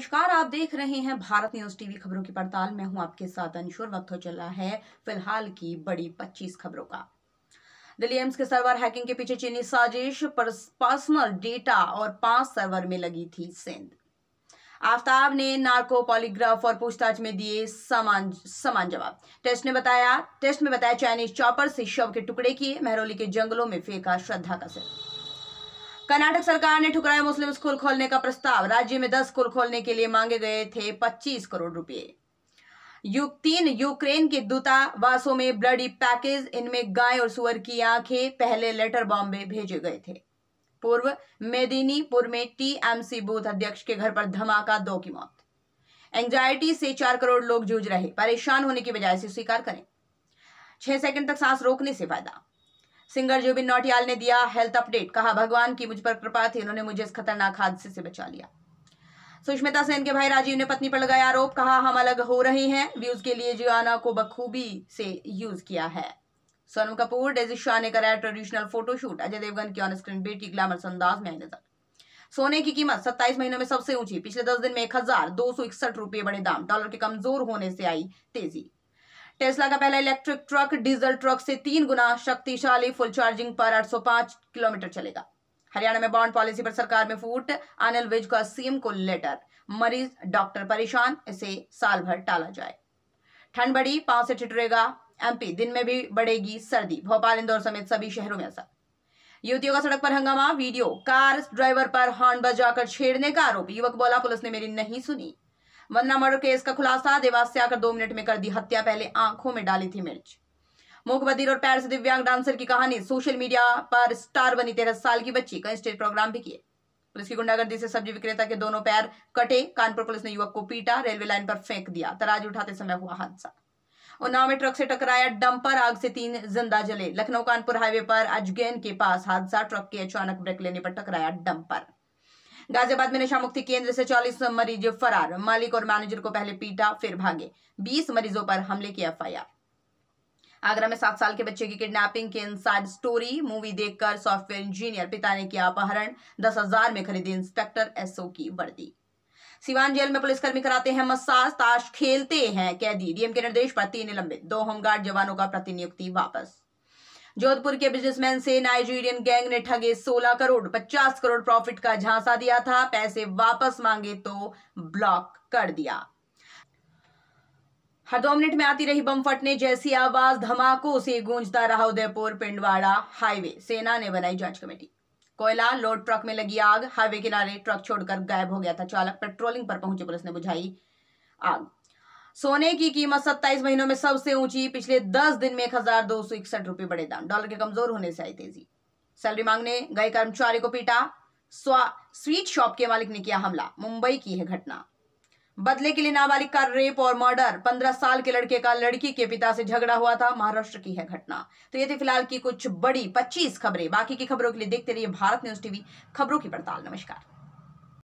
नमस्कार आप देख रहे हैं भारत न्यूज टीवी खबरों की पड़ताल मैं हूं आपके साथ अंशुर वक्त हो तो चला है फिलहाल की बड़ी 25 खबरों का दिल्ली एम्स के सर्वर हैकिंग के पीछे चीनी साजिश पर पर्सनल डेटा और पांच सर्वर में लगी थी सेंध आफ्ताब ने नार्को पॉलीग्राफ और पूछताछ में दिए समान समान जवाब टेस्ट ने बताया टेस्ट में बताया चाइनीज चॉपर से शव के टुकड़े किए मेहरोली के जंगलों में फेंका श्रद्धा का सिर्फ कर्नाटक सरकार ने ठुकराया मुस्लिम स्कूल खोलने का प्रस्ताव राज्य में दस स्कूल खोलने के लिए मांगे गए थे पच्चीस करोड़ रुपए यू, तीन यूक्रेन के दूतावासों में ब्लडी पैकेज इनमें गाय और सुअर की आंखें पहले लेटर बॉम्बे भेजे गए थे पूर्व मेदिनीपुर में टीएमसी बूथ अध्यक्ष के घर पर धमाका दो की मौत एंजाइटी से चार करोड़ लोग जूझ रहे परेशान होने की बजाय से स्वीकार करें छह सेकंड तक सांस रोकने से फायदा सिंगर जुबिन नौटियाल ने दिया हेल्थ अपडेट कहा भगवान की मुझ पर कृपा थी उन्होंने मुझे इस खतरनाक हादसे से बचा लिया सुष्मिता सेन के भाई राजीव ने पत्नी पर लगाया आरोप कहा हम अलग हो रहे हैं व्यूज के लिए जियाना को बखूबी से यूज किया है सोनम कपूर डेजी शाह ने कराया ट्रेडिशनल फोटोशूट अजय देवगन की ऑन स्क्रीन बेटी ग्लैमरस अंदाज में नजर सोने की कीमत 27 महीनों में सबसे ऊंची पिछले 10 दिन में एक हजार दो सौ इकसठ रुपये बड़े दाम डॉलर के कमजोर होने से आई तेजी टेस्ला का पहला इलेक्ट्रिक ट्रक डीजल ट्रक से तीन गुना शक्तिशाली फुल चार्जिंग पर 805 किलोमीटर चलेगा हरियाणा में बॉन्ड पॉलिसी पर सरकार में फूट अनिल विज का सीएम को लेटर मरीज डॉक्टर परेशान इसे साल भर टाला जाए ठंड बढ़ी पांव से ठिटरेगा एमपी दिन में भी बढ़ेगी सर्दी भोपाल इंदौर समेत सभी शहरों में असर युवतियों का सड़क पर हंगामा वीडियो कार ड्राइवर पर हॉर्न बजाकर छेड़ने का आरोप युवक बोला पुलिस ने मेरी नहीं सुनी वंदना मर्डर केस का खुलासा देवास से आकर दो मिनट में कर दी हत्या पहले आंखों में डाली थी मिर्च मुख बधिर और पैर से दिव्यांग डांसर की कहानी सोशल मीडिया पर स्टार बनी तेरह साल की बच्ची कई स्टेज प्रोग्राम भी किए पुलिस की गुंडागर्दी से सब्जी विक्रेता के दोनों पैर कटे कानपुर पुलिस ने युवक को पीटा रेलवे लाइन पर फेंक दिया तराज उठाते समय हुआ हादसा उन्नाव में ट्रक से टकराया डंपर आग से तीन जिंदा जले लखनऊ कानपुर हाईवे पर अजगैन के पास हादसा ट्रक के अचानक ब्रेक लेने पर टकराया डंपर गाजियाबाद में नशा मुक्ति केंद्र से 40 मरीज फरार मालिक और मैनेजर को पहले पीटा फिर भागे 20 मरीजों पर हमले की एफआईआर आगरा में सात साल के बच्चे की किडनैपिंग की इनसाइड स्टोरी मूवी देखकर सॉफ्टवेयर इंजीनियर पिता ने किया अपहरण दस हजार में खरीदी इंस्पेक्टर एसओ की वर्दी सिवान जेल में पुलिसकर्मी कराते हैं मसाज ताश खेलते हैं कैदी डीएम के निर्देश पर तीन निलंबित दो होमगार्ड जवानों का प्रतिनियुक्ति वापस जोधपुर के बिजनेसमैन से नाइजीरियन गैंग ने ठगे 16 करोड़ 50 करोड़ प्रॉफिट का झांसा दिया था पैसे वापस मांगे तो ब्लॉक कर दिया हर दो मिनट में आती रही बम फटने जैसी आवाज धमाकों से गूंजता रहा उदयपुर पिंडवाड़ा हाईवे सेना ने बनाई जांच कमेटी कोयला लोड ट्रक में लगी आग हाईवे किनारे ट्रक छोड़कर गायब हो गया था चालक पेट्रोलिंग पर पहुंचे पुलिस ने बुझाई आग सोने की कीमत 27 महीनों में सबसे ऊंची पिछले 10 दिन में एक हजार दो सौ इकसठ रुपए बड़े दाम डॉलर के कमजोर होने से आई तेजी सैलरी मांगने गए कर्मचारी को पीटा स्वीट शॉप के मालिक ने किया हमला मुंबई की है घटना बदले के लिए नाबालिग का रेप और मर्डर पंद्रह साल के लड़के का लड़की के पिता से झगड़ा हुआ था महाराष्ट्र की है घटना तो ये थी फिलहाल की कुछ बड़ी पच्चीस खबरें बाकी की खबरों के लिए देखते रहिए भारत न्यूज टीवी खबरों की पड़ताल नमस्कार